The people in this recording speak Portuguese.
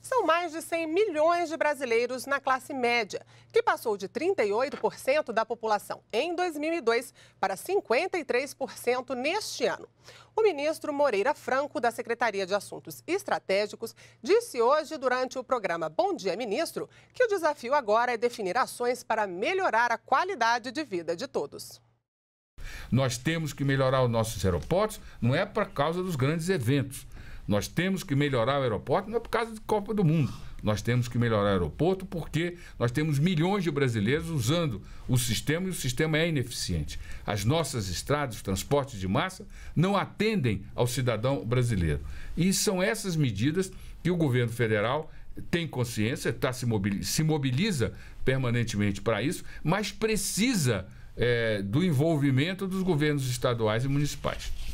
São mais de 100 milhões de brasileiros na classe média, que passou de 38% da população em 2002 para 53% neste ano. O ministro Moreira Franco, da Secretaria de Assuntos Estratégicos, disse hoje, durante o programa Bom Dia Ministro, que o desafio agora é definir ações para melhorar a qualidade de vida de todos. Nós temos que melhorar os nossos aeroportos, não é por causa dos grandes eventos, nós temos que melhorar o aeroporto, não é por causa de Copa do Mundo. Nós temos que melhorar o aeroporto porque nós temos milhões de brasileiros usando o sistema e o sistema é ineficiente. As nossas estradas, os transportes de massa, não atendem ao cidadão brasileiro. E são essas medidas que o governo federal tem consciência, tá, se, mobiliza, se mobiliza permanentemente para isso, mas precisa é, do envolvimento dos governos estaduais e municipais.